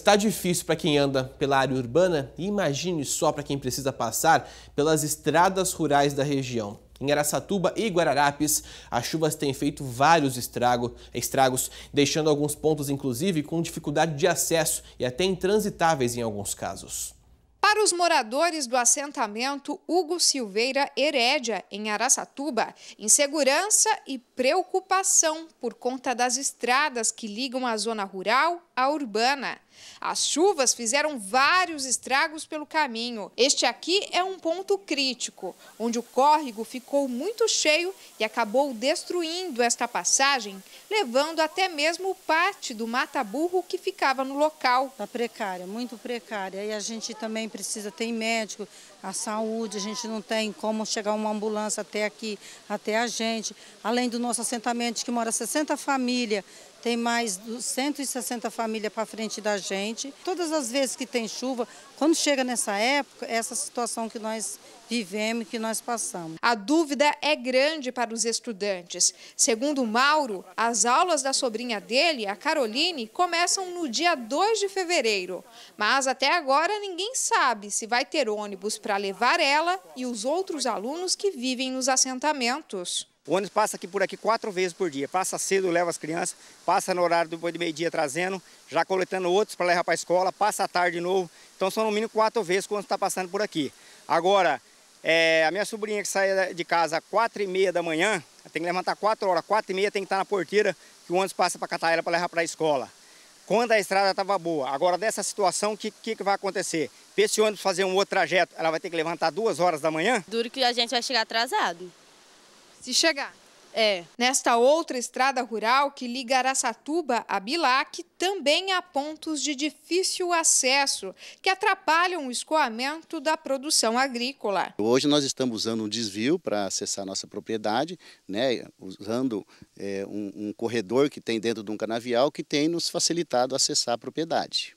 Está difícil para quem anda pela área urbana e imagine só para quem precisa passar pelas estradas rurais da região. Em Aracatuba e Guararapes, as chuvas têm feito vários estrago, estragos, deixando alguns pontos inclusive com dificuldade de acesso e até intransitáveis em alguns casos. Para os moradores do assentamento Hugo Silveira Herédia, em Araçatuba, insegurança e preocupação por conta das estradas que ligam a zona rural à urbana. As chuvas fizeram vários estragos pelo caminho. Este aqui é um ponto crítico, onde o córrego ficou muito cheio e acabou destruindo esta passagem, levando até mesmo parte do mata-burro que ficava no local. Está precária, muito precária. E a gente também precisa, tem médico, a saúde, a gente não tem como chegar uma ambulância até aqui, até a gente. Além do nosso assentamento, que mora 60 famílias, tem mais 160 famílias para frente da gente. Todas as vezes que tem chuva, quando chega nessa época, é essa situação que nós vivemos, que nós passamos. A dúvida é grande para os estudantes. Segundo Mauro, as aulas da sobrinha dele, a Caroline, começam no dia 2 de fevereiro. Mas até agora ninguém sabe se vai ter ônibus para levar ela e os outros alunos que vivem nos assentamentos. O ônibus passa aqui por aqui quatro vezes por dia. Passa cedo, leva as crianças, passa no horário depois de meio-dia trazendo, já coletando outros para levar para a escola, passa à tarde de novo. Então são no mínimo quatro vezes quando está passando por aqui. Agora, é, a minha sobrinha que sai de casa às quatro e meia da manhã, tem que levantar quatro horas, quatro e meia tem que estar na porteira que o ônibus passa para catar ela para levar para a escola. Quando a estrada estava boa, agora dessa situação, o que, que, que vai acontecer? Para esse ônibus fazer um outro trajeto, ela vai ter que levantar duas horas da manhã? Duro que a gente vai chegar atrasado se chegar. É. Nesta outra estrada rural que liga Araçatuba a Bilac, também há pontos de difícil acesso que atrapalham o escoamento da produção agrícola. Hoje nós estamos usando um desvio para acessar nossa propriedade, né, usando é, um, um corredor que tem dentro de um canavial que tem nos facilitado acessar a propriedade.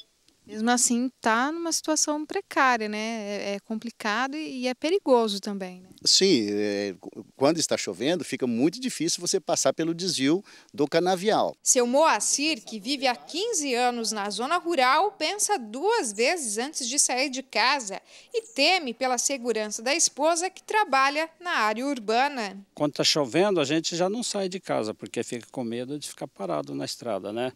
Mesmo assim, está numa situação precária, né? É, é complicado e, é perigoso também. Né? Sim, é, quando está chovendo, fica muito difícil você passar pelo desvio do canavial. Seu Moacir, que vive há 15 anos na zona rural, pensa duas vezes antes de sair de casa e teme pela segurança da esposa que trabalha na área urbana. Quando está chovendo, a gente já não sai de casa, porque fica com medo de ficar parado na estrada, né?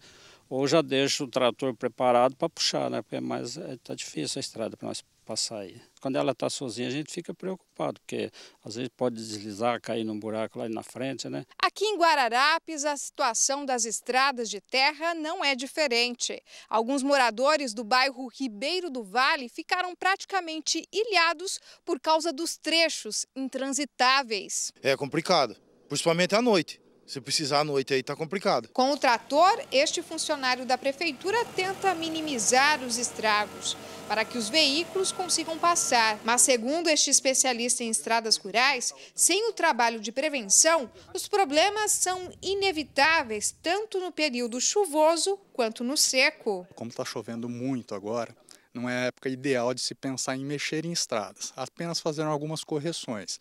ou já deixo o trator preparado para puxar, né? Porque é mais é, tá difícil a estrada para nós passar aí. Quando ela está sozinha, a gente fica preocupado, porque às vezes pode deslizar, cair num buraco lá na frente, né? Aqui em Guararapes, a situação das estradas de terra não é diferente. Alguns moradores do bairro Ribeiro do Vale ficaram praticamente ilhados por causa dos trechos intransitáveis. É complicado, principalmente à noite. Se precisar à noite aí tá complicado. Com o trator, este funcionário da prefeitura tenta minimizar os estragos para que os veículos consigam passar. Mas segundo este especialista em estradas rurais, sem o trabalho de prevenção, os problemas são inevitáveis tanto no período chuvoso quanto no seco. Como está chovendo muito agora, não é a época ideal de se pensar em mexer em estradas, apenas fazer algumas correções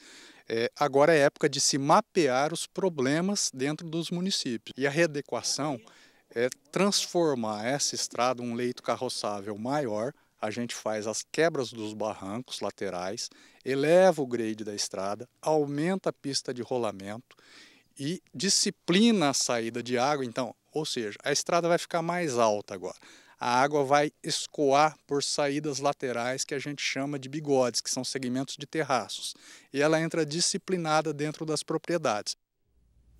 é, agora é época de se mapear os problemas dentro dos municípios. E a readequação é transformar essa estrada um leito carroçável maior. A gente faz as quebras dos barrancos laterais, eleva o grade da estrada, aumenta a pista de rolamento e disciplina a saída de água. Então, ou seja, a estrada vai ficar mais alta agora a água vai escoar por saídas laterais que a gente chama de bigodes, que são segmentos de terraços. E ela entra disciplinada dentro das propriedades.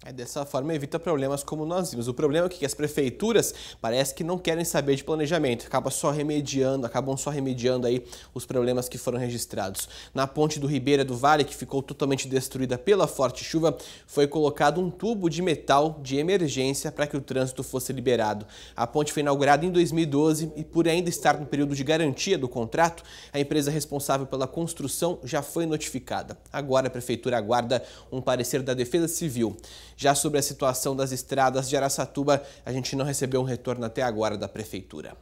É, dessa forma evita problemas como nós vimos. O problema é que as prefeituras parece que não querem saber de planejamento, acaba só remediando, acabam só remediando aí os problemas que foram registrados. Na ponte do Ribeira do Vale, que ficou totalmente destruída pela forte chuva, foi colocado um tubo de metal de emergência para que o trânsito fosse liberado. A ponte foi inaugurada em 2012 e por ainda estar no período de garantia do contrato, a empresa responsável pela construção já foi notificada. Agora a prefeitura aguarda um parecer da Defesa Civil. Já sobre a situação das estradas de Araçatuba, a gente não recebeu um retorno até agora da Prefeitura.